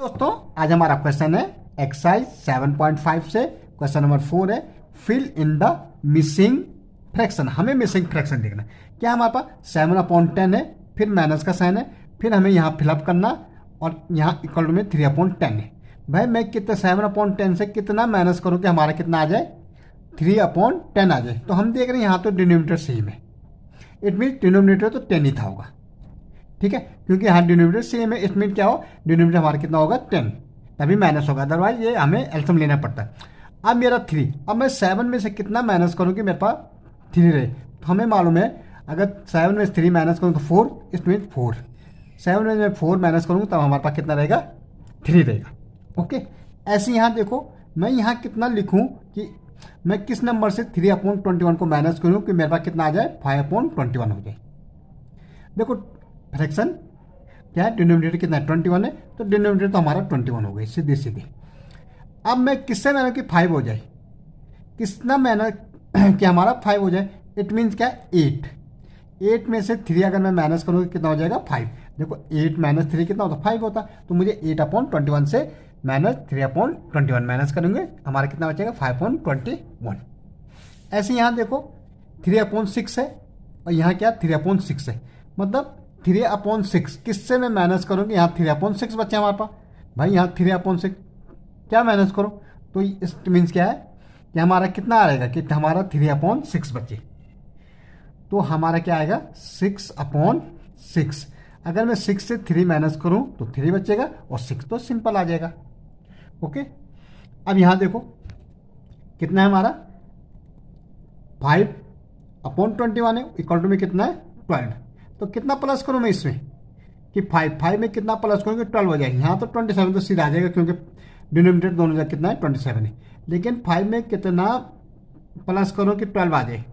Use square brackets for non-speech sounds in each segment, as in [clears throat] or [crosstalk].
दोस्तों आज हमारा क्वेश्चन है एक्सरसाइज 7.5 से क्वेश्चन नंबर फोर है fill in the missing fraction हमें मिसिंग फ्रैक्शन देखना है क्या हमारे पास सेवन अपॉइंट टेन है फिर माइनस का साइन है फिर हमें यहाँ फिलअप करना और यहाँ इक्वल में थ्री अपॉइंट टेन है भाई मैं कितना सेवन अपॉइंट टेन से कितना माइनस करूँ कि हमारा कितना आ जाए थ्री अपॉइंट टेन आ जाए तो हम देख रहे हैं यहाँ तो डिनोमीटर सेम है इट मीन डिनोमिनेटर तो टेन ही था होगा ठीक है क्योंकि यहाँ डिनोमीटर सेम है इसमें क्या हो डिनोमीटर हमारा कितना होगा टेन तभी माइनस होगा अदरवाइज ये हमें एल्सम लेना पड़ता है अब मेरा थ्री अब मैं सेवन में से कितना माइनस करूँ कि मेरे पास थ्री रहे तो हमें मालूम है अगर सेवन में से थ्री माइनस करूँ तो फोर इसमें फोर सेवन में मैं फोर माइनस करूँगा तब हमारे पास कितना रहेगा थ्री रहेगा ओके ऐसे यहाँ देखो मैं यहाँ कितना लिखूँ कि मैं किस नंबर से थ्री अपॉइंट ट्वेंटी वन को माइनस करूँ कि मेरे पास कितना आ जाए फाइव अपॉइंट ट्वेंटी वन हो जाए देखो फ्रैक्शन क्या है डिनोमिनेटर कितना है ट्वेंटी वन है तो डिनोमिनेटर तो हमारा ट्वेंटी वन हो गया सीधे सीधे अब मैं किससे मैंने कि फाइव हो जाए किसना मैंने [clears throat] कि हमारा फाइव हो जाए इट मीन्स क्या एट एट में से थ्री अगर मैं माइनस करूँ तो कितना हो जाएगा फाइव देखो एट माइनस थ्री कितना होता फाइव होता तो मुझे एट अपॉन ट्वेंटी वन से minus three upon twenty one minus करेंगे हमारा कितना बचेगा फाइव अपॉन ट्वेंटी वन ऐसे यहाँ देखो थ्री अपॉन सिक्स है और यहाँ क्या थ्री अपॉन सिक्स है मतलब थ्री अपॉन सिक्स किससे मैं माइनस करूँगी यहाँ थ्री अपॉन सिक्स बच्चे हमारे पास भाई यहाँ थ्री अपॉन सिक्स क्या माइनस करो तो इस मीन्स क्या है कि हमारा कितना आ आएगा कि हमारा थ्री अपॉन सिक्स बच्चे तो हमारा क्या आएगा सिक्स अपॉन सिक्स अगर मैं सिक्स से थ्री माइनस करूँ तो थ्री बचेगा और सिक्स तो सिंपल आ जाएगा ओके अब यहाँ देखो कितना है हमारा फाइव अपॉन ट्वेंटी वन है इक्वल टू में कितना है ट्वेल्व तो कितना प्लस करूँ मैं इसमें कि फाइव फाइव में कितना प्लस करूँगी ट्वेल्व हो जाएगी यहाँ तो ट्वेंटी सेवन तो सीधा आ जाएगा क्योंकि डिनोमिनेटर दोनों जगह कितना है ट्वेंटी सेवन है लेकिन फाइव में कितना प्लस करूँ कि ट्वेल्व आ जाए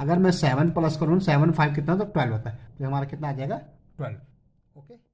अगर मैं सेवन प्लस करूँ सेवन फाइव कितना तो ट्वेल्व होता है तो हमारा कितना आ जाएगा ट्वेल्व ओके